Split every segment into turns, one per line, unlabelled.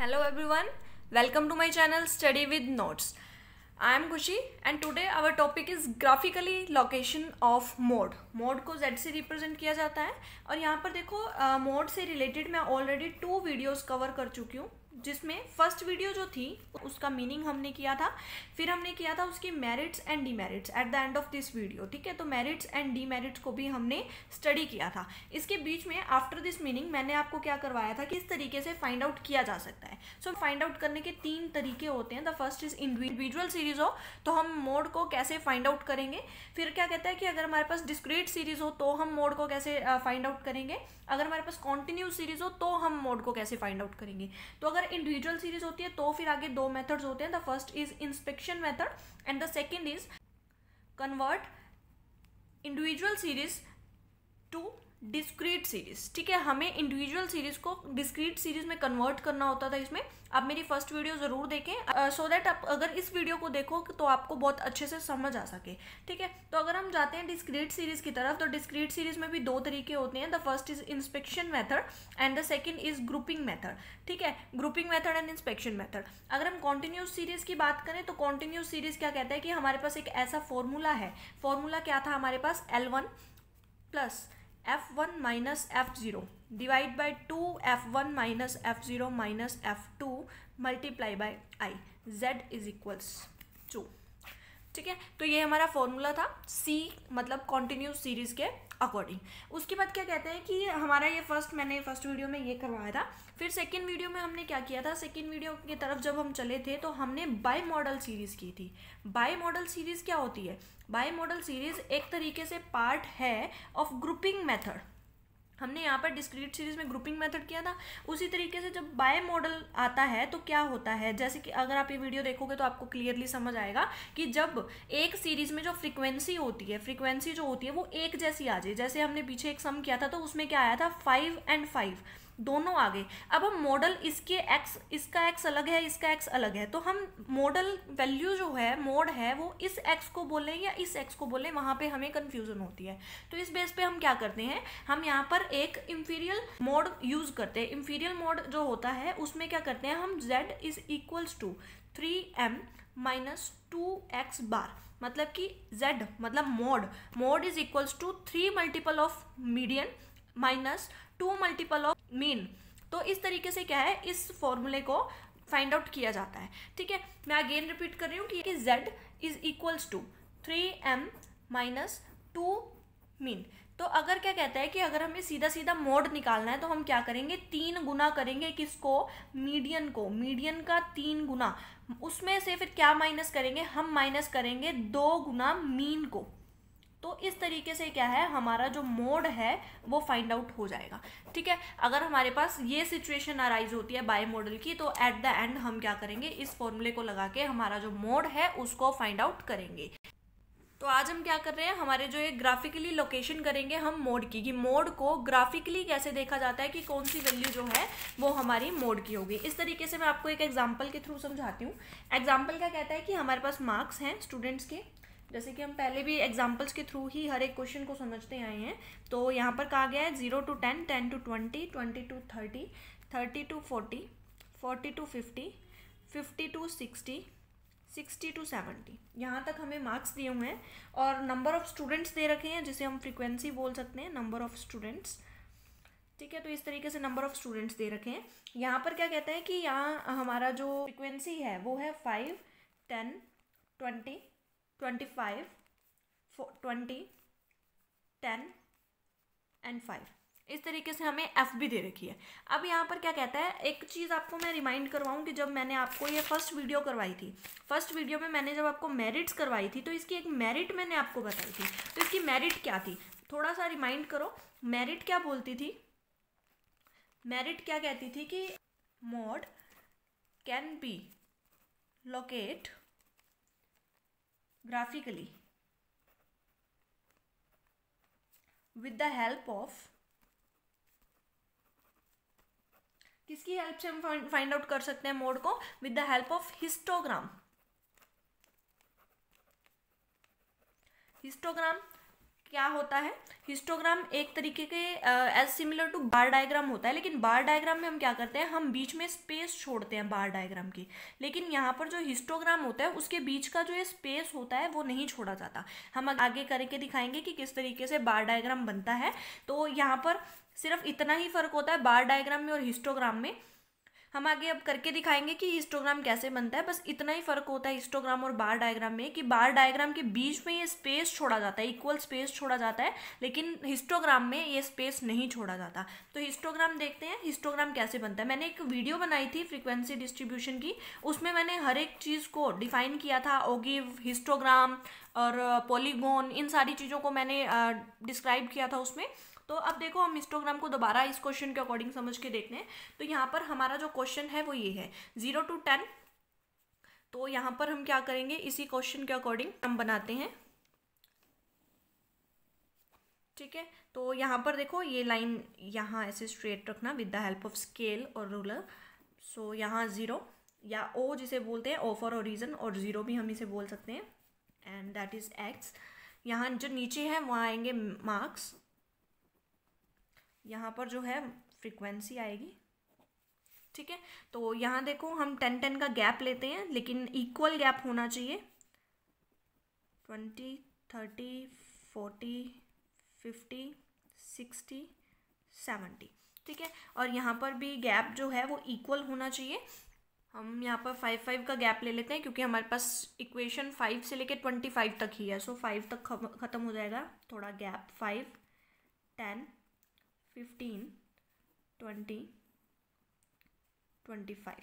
hello everyone welcome to my channel study with notes I am Khushi and today our topic is graphically location of mode mode को Z से represent किया जाता है और यहाँ पर देखो मोड uh, से रिलेटेड मैं ऑलरेडी टू वीडियोज़ कवर कर चुकी हूँ जिसमें फर्स्ट वीडियो जो थी उसका मीनिंग हमने किया था फिर हमने किया था उसकी merits and demerits at the end of this video ठीक है तो मेरिट्स एंड डीमेरिट्स को भी हमने स्टडी किया था इसके बीच में आफ्टर दिस मीनिंग मैंने आपको क्या करवाया था कि इस तरीके से फाइंड आउट किया जा सकता है सो फाइंड आउट करने के तीन तरीके होते हैं the first is individual series हो तो हम मोड को कैसे फाइंड आउट करेंगे फिर क्या कहता है कि अगर हमारे पास डिस्क्रीट सीरीज हो तो हम मोड को कैसे फाइंड आउट करेंगे अगर हमारे पास कॉन्टिन्यू सीरीज हो तो हम मोड को कैसे फाइंड आउट करेंगे तो अगर अगर इंडिविजुअल सीरीज होती है तो फिर आगे दो मेथड्स होते हैं the first is inspection method and the second is convert individual series to discrete series ठीक है हमें इंडिविजुअल सीरीज को डिस्क्रीट सीरीज में कन्वर्ट करना होता था इसमें आप मेरी फर्स्ट वीडियो ज़रूर देखें सो uh, दैट so आप अगर इस वीडियो को देखो तो आपको बहुत अच्छे से समझ आ सके ठीक है तो अगर हम जाते हैं डिस्क्रीट सीरीज की तरफ तो डिस्क्रीट सीरीज में भी दो तरीके होते हैं the first is inspection method and the second is grouping method ठीक है grouping method and inspection method अगर हम कॉन्टिन्यूस सीरीज की बात करें तो कॉन्टिन्यूस सीरीज क्या कहता है कि हमारे पास एक ऐसा फॉर्मूला है फॉर्मूला क्या था हमारे पास L one plus F one minus F zero divide by two F one minus F zero minus F two multiply by I Z is equals to ठीक है तो ये हमारा फॉर्मूला था सी मतलब कॉन्टिन्यूस सीरीज के अकॉर्डिंग उसके बाद क्या कहते हैं कि हमारा ये फर्स्ट मैंने फर्स्ट वीडियो में ये करवाया था फिर सेकेंड वीडियो में हमने क्या किया था सेकेंड वीडियो की तरफ जब हम चले थे तो हमने बाई मॉडल सीरीज़ की थी बाई मॉडल सीरीज़ क्या होती है बाई मॉडल सीरीज़ एक तरीके से पार्ट है ऑफ ग्रुपिंग मेथड हमने यहाँ पर डिस्क्रीट सीरीज में ग्रुपिंग मेथड किया था उसी तरीके से जब बाय मॉडल आता है तो क्या होता है जैसे कि अगर आप ये वीडियो देखोगे तो आपको क्लियरली समझ आएगा कि जब एक सीरीज में जो फ्रीक्वेंसी होती है फ्रीक्वेंसी जो होती है वो एक जैसी आ जाए जैसे हमने पीछे एक सम किया था तो उसमें क्या आया था फाइव एंड फाइव दोनों आ गए अब हम मॉडल इसके एक्स इसका एक्स अलग है इसका एक्स अलग है तो हम मॉडल वैल्यू जो है मोड है वो इस एक्स को बोलें या इस एक्स को बोलें वहाँ पे हमें कन्फ्यूज़न होती है तो इस बेस पे हम क्या करते हैं हम यहाँ पर एक इम्फीरियल मोड यूज़ करते हैं इम्फीरियल मोड जो होता है उसमें क्या करते हैं हम Z is equals to three M minus two X bar मतलब कि जेड मतलब mode mode is equals to three multiple of median minus two multiple of mean तो इस तरीके से क्या है इस फॉर्मूले को फाइंड आउट किया जाता है ठीक है मैं अगेन रिपीट कर रही हूँ कि Z is equals to three M minus two mean तो अगर क्या कहता है कि अगर हमें सीधा सीधा मोड निकालना है तो हम क्या करेंगे तीन गुना करेंगे किसको मीडियन को मीडियन का तीन गुना उसमें से फिर क्या माइनस करेंगे हम माइनस करेंगे दो गुना मीन को तो इस तरीके से क्या है हमारा जो मोड है वो फाइंड आउट हो जाएगा ठीक है अगर हमारे पास ये सिचुएशन अराइज होती है बाय मॉडल की तो एट द एंड हम क्या करेंगे इस फॉर्मूले को लगा के हमारा जो मोड है उसको फाइंड आउट करेंगे तो आज हम क्या कर रहे हैं हमारे जो ये ग्राफिकली लोकेशन करेंगे हम मोड की कि मोड को ग्राफिकली कैसे देखा जाता है कि कौन सी वैल्यू जो है वो हमारी मोड की होगी इस तरीके से मैं आपको एक एग्जाम्पल के थ्रू समझाती हूँ एग्जाम्पल क्या कहता है कि हमारे पास मार्क्स हैं स्टूडेंट्स के जैसे कि हम पहले भी एग्जाम्पल्स के थ्रू ही हर एक क्वेश्चन को समझते आए हैं तो यहाँ पर कहा गया है zero to ten ten to twenty twenty to thirty thirty to forty forty to fifty fifty to sixty sixty to seventy यहाँ तक हमें मार्क्स दिए हुए हैं और नंबर ऑफ़ स्टूडेंट्स दे रखे हैं जिसे हम फ्रिक्वेंसी बोल सकते हैं नंबर ऑफ़ स्टूडेंट्स ठीक है तो इस तरीके से नंबर ऑफ़ स्टूडेंट्स दे रखे हैं यहाँ पर क्या कहते हैं कि यहाँ हमारा जो फ्रिक्वेंसी है वो है five ten twenty twenty five twenty ten and five इस तरीके से हमें एफ भी दे रखी है अब यहाँ पर क्या कहता है एक चीज़ आपको मैं रिमाइंड करवाऊँ कि जब मैंने आपको ये फर्स्ट वीडियो करवाई थी फर्स्ट वीडियो में मैंने जब आपको मेरिट्स करवाई थी तो इसकी एक मेरिट मैंने आपको बताई थी तो इसकी मेरिट क्या थी थोड़ा सा रिमाइंड करो मेरिट क्या बोलती थी मेरिट क्या कहती थी कि mode can be locate graphically with the help of किसकी हेल्प से हम फाइंड आउट कर सकते हैं मोड को with the help of histogram histogram क्या होता है हिस्टोग्राम एक तरीके के as similar to bar diagram होता है लेकिन बार डायग्राम में हम क्या करते हैं हम बीच में स्पेस छोड़ते हैं बार डायग्राम की लेकिन यहाँ पर जो हिस्टोग्राम होता है उसके बीच का जो ये स्पेस होता है वो नहीं छोड़ा जाता हम आगे करके दिखाएंगे कि किस तरीके से बार डायग्राम बनता है तो यहाँ पर सिर्फ इतना ही फर्क होता है बार डायग्राम में और हिस्टोग्राम में हम आगे अब करके दिखाएंगे कि हिस्टोग्राम कैसे बनता है बस इतना ही फर्क होता है हिस्टोग्राम और बार डायग्राम में कि बार डायग्राम के बीच में ये स्पेस छोड़ा जाता है इक्वल स्पेस छोड़ा जाता है लेकिन हिस्टोग्राम में ये स्पेस नहीं छोड़ा जाता तो हिस्टोग्राम देखते हैं हिस्टोग्राम कैसे बनता है मैंने एक वीडियो बनाई थी फ्रिक्वेंसी डिस्ट्रीब्यूशन की उसमें मैंने हर एक चीज़ को डिफाइन किया था ओगिव हिस्टोग्राम और पॉलीगोन इन सारी चीज़ों को मैंने डिस्क्राइब किया था उसमें तो अब देखो हम हिस्टोग्राम को दोबारा इस क्वेश्चन के अकॉर्डिंग समझ के देखते हैं तो यहाँ पर हमारा जो क्वेश्चन है वो ये है जीरो टू टेन तो यहाँ पर हम क्या करेंगे इसी क्वेश्चन के अकॉर्डिंग हम बनाते हैं ठीक है तो यहाँ पर देखो ये लाइन यहाँ ऐसे स्ट्रेट रखना with the help of scale और रूलर सो यहाँ ज़ीरो या ओ जिसे बोलते हैं ओ फॉर ओरिजन और ज़ीरो भी हम इसे बोल सकते हैं एंड दैट इज़ एक्स यहाँ जो नीचे है वहाँ आएंगे मार्क्स यहाँ पर जो है फ्रीक्वेंसी आएगी ठीक है तो यहाँ देखो हम टेन टेन का गैप लेते हैं लेकिन इक्वल गैप होना चाहिए twenty thirty forty fifty sixty seventy ठीक है और यहाँ पर भी गैप जो है वो इक्वल होना चाहिए हम यहाँ पर फाइव फाइव का गैप ले लेते हैं क्योंकि हमारे पास इक्वेशन फाइव से लेके ट्वेंटी फाइव तक ही है सो फाइव तक ख़त्म हो जाएगा थोड़ा gap five ten fifteen twenty twenty five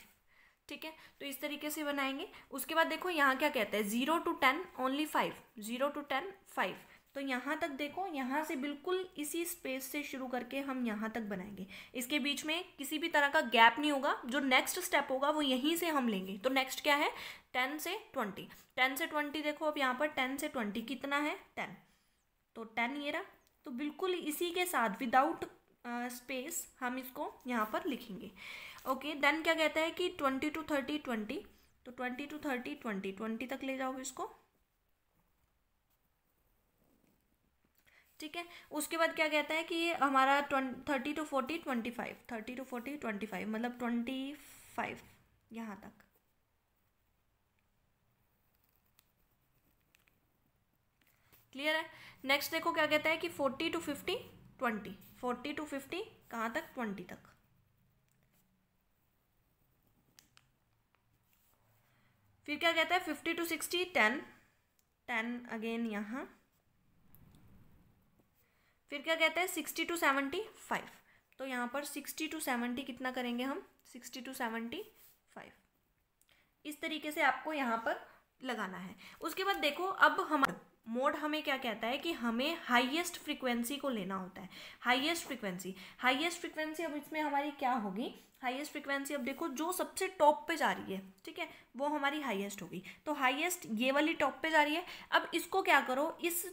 ठीक है तो इस तरीके से बनाएंगे उसके बाद देखो यहाँ क्या कहते हैं zero to ten only five zero to ten five तो यहाँ तक देखो यहाँ से बिल्कुल इसी स्पेस से शुरू करके हम यहाँ तक बनाएंगे इसके बीच में किसी भी तरह का गैप नहीं होगा जो नेक्स्ट स्टेप होगा वो यहीं से हम लेंगे तो नेक्स्ट क्या है टेन से ट्वेंटी टेन से ट्वेंटी देखो अब यहाँ पर टेन से ट्वेंटी कितना है टेन तो टेन ये रहा तो बिल्कुल इसी के साथ विदाउट स्पेस uh, हम इसको यहाँ पर लिखेंगे ओके okay, देन क्या कहता है कि ट्वेंटी टू थर्टी ट्वेंटी तो twenty to thirty twenty twenty तक ले जाओगे इसको ठीक है उसके बाद क्या कहता है कि हमारा twenty thirty to forty twenty five thirty to forty twenty five मतलब ट्वेंटी फाइव यहाँ तक क्लियर है नेक्स्ट देखो क्या कहता है कि forty to fifty twenty forty to fifty कहाँ तक ट्वेंटी तक फिर क्या कहता है fifty to sixty ten ten again यहाँ फिर क्या कहता है सिक्सटी टू सेवेंटी फाइव तो यहाँ पर सिक्सटी टू सेवेंटी कितना करेंगे हम सिक्सटी टू सेवेंटी फाइव इस तरीके से आपको यहाँ पर लगाना है उसके बाद देखो अब हम मोड हमें क्या कहता है कि हमें हाईएस्ट फ्रीक्वेंसी को लेना होता है हाईएस्ट फ्रीक्वेंसी हाईएस्ट फ्रीक्वेंसी अब इसमें हमारी क्या होगी हाईएस्ट फ्रीक्वेंसी अब देखो जो सबसे टॉप पे जा रही है ठीक है वो हमारी हाईएस्ट होगी तो हाईएस्ट ये वाली टॉप पे जा रही है अब इसको क्या करो इस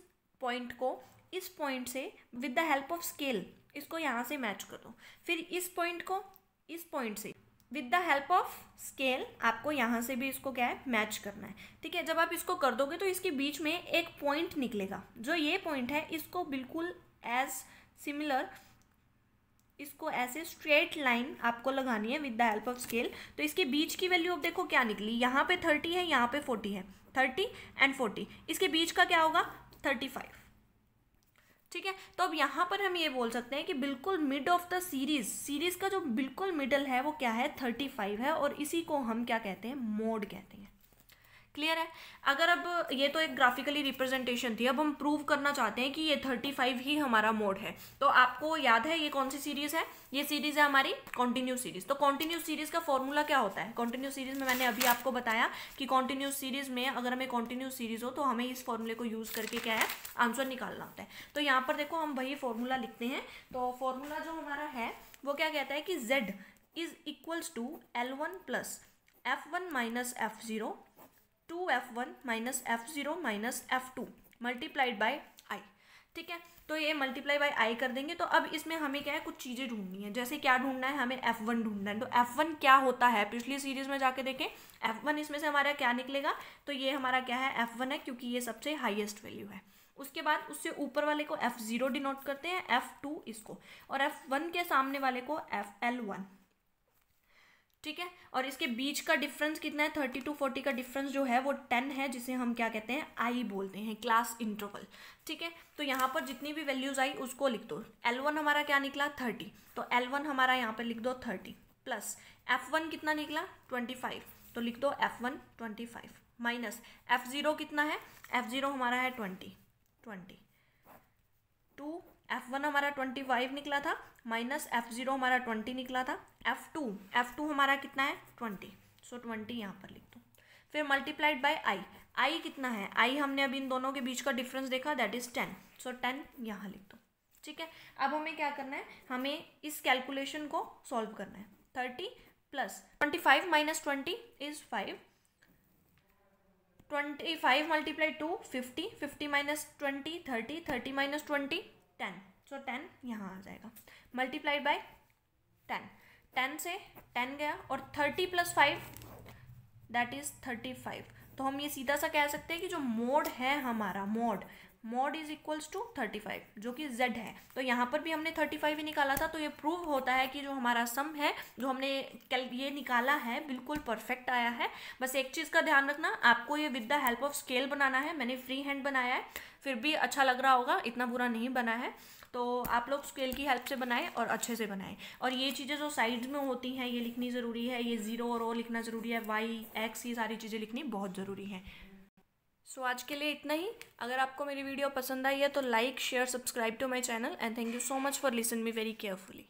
पॉइंट को इस पॉइंट से with the help of scale इसको यहाँ से मैच करो फिर इस पॉइंट को इस पॉइंट से with the help of scale आपको यहाँ से भी इसको क्या है मैच करना है ठीक है जब आप इसको कर दोगे तो इसके बीच में एक पॉइंट निकलेगा जो ये पॉइंट है इसको बिल्कुल एज सिमिलर इसको ऐसे स्ट्रेट लाइन आपको लगानी है with the help of scale तो इसके बीच की वैल्यू अब देखो क्या निकली यहाँ पे थर्टी है यहाँ पे फोर्टी है थर्टी एंड फोर्टी इसके बीच का क्या होगा थर्टी फाइव ठीक है तो अब यहाँ पर हम ये बोल सकते हैं कि बिल्कुल mid of the series series का जो बिल्कुल मिडल है वो क्या है थर्टी फाइव है और इसी को हम क्या कहते हैं मोड कहते हैं क्लियर है अगर अब ये तो एक ग्राफिकली रिप्रेजेंटेशन थी अब हम प्रूव करना चाहते हैं कि ये थर्टी फाइव ही हमारा मोड है तो आपको याद है ये कौन सी सीरीज़ है ये सीरीज़ है हमारी कॉन्टिन्यू सीरीज़ तो कॉन्टिन्यू सीरीज़ का फॉर्मूला क्या होता है कॉन्टिन्यू सीरीज़ में मैंने अभी आपको बताया कि कॉन्टिन्यू सीरीज़ में अगर हमें कॉन्टिन्यू सीरीज़ हो तो हमें इस फॉर्मूले को यूज़ करके क्या है आंसर निकालना होता है तो यहाँ पर देखो हम वही फॉर्मूला लिखते हैं तो फॉर्मूला जो हमारा है वो क्या कहता है कि Z is equals to L one plus F one minus F zero two F one minus F zero minus F two multiplied by I ठीक है तो ये मल्टीप्लाई बाई आई कर देंगे तो अब इसमें हमें क्या है कुछ चीज़ें ढूंढनी है जैसे क्या ढूंढना है हमें एफ वन ढूंढना है तो एफ वन क्या होता है पिछली सीरीज़ में जाके देखें एफ वन इसमें से हमारा क्या निकलेगा तो ये हमारा क्या है एफ वन है क्योंकि ये सबसे हाइएस्ट वैल्यू है उसके बाद उससे ऊपर वाले को एफ ज़ीरो डिनोट करते हैं एफ टू इसको और एफ वन के सामने वाले को एफ एल वन ठीक है और इसके बीच का डिफरेंस कितना है थर्टी टू फोर्टी का डिफरेंस जो है वो टेन है जिसे हम क्या कहते हैं आई बोलते हैं क्लास इंटरवल ठीक है तो यहाँ पर जितनी भी वैल्यूज आई उसको लिख दो एल वन हमारा क्या निकला थर्टी तो एल वन हमारा यहाँ पर लिख दो थर्टी प्लस एफ वन कितना निकला ट्वेंटी फाइव तो लिख दो F one twenty five minus F zero कितना है एफ ज़ीरो हमारा है twenty twenty two F one हमारा ट्वेंटी फाइव निकला था माइनस एफ ज़ीरो हमारा ट्वेंटी निकला था एफ टू एफ टू हमारा कितना है ट्वेंटी सो ट्वेंटी यहाँ पर लिख दो फिर मल्टीप्लाइड बाय आई आई कितना है आई हमने अभी इन दोनों के बीच का डिफरेंस देखा that is ten so ten यहाँ लिख दो ठीक है अब हमें क्या करना है हमें इस कैलकुलेशन को सॉल्व करना है thirty plus twenty five minus twenty is five twenty five multiply two fifty fifty minus twenty thirty thirty minus twenty ten so ten यहाँ आ जाएगा मल्टीप्लाई बाय टेन टेन से टेन गया और thirty plus five that is thirty five तो हम ये सीधा सा कह सकते हैं कि जो मोड है हमारा mode mode is equals to thirty five जो कि जेड है तो यहाँ पर भी हमने थर्टी फाइव ही निकाला था तो ये प्रूव होता है कि जो हमारा सम है जो हमने कल ये निकाला है बिल्कुल परफेक्ट आया है बस एक चीज़ का ध्यान रखना आपको ये with the help of scale बनाना है मैंने फ्री हैंड बनाया है फिर भी अच्छा लग रहा होगा इतना बुरा नहीं बना है तो आप लोग स्केल की हेल्प से बनाएं और अच्छे से बनाएं और ये चीज़ें जो साइड्स में होती हैं ये लिखनी ज़रूरी है ये ज़ीरो और ओ लिखना ज़रूरी है वाई एक्स ये सारी चीज़ें लिखनी बहुत ज़रूरी है सो आज के लिए इतना ही अगर आपको मेरी वीडियो पसंद आई है तो like share subscribe to my channel and thank you so much for listen me very carefully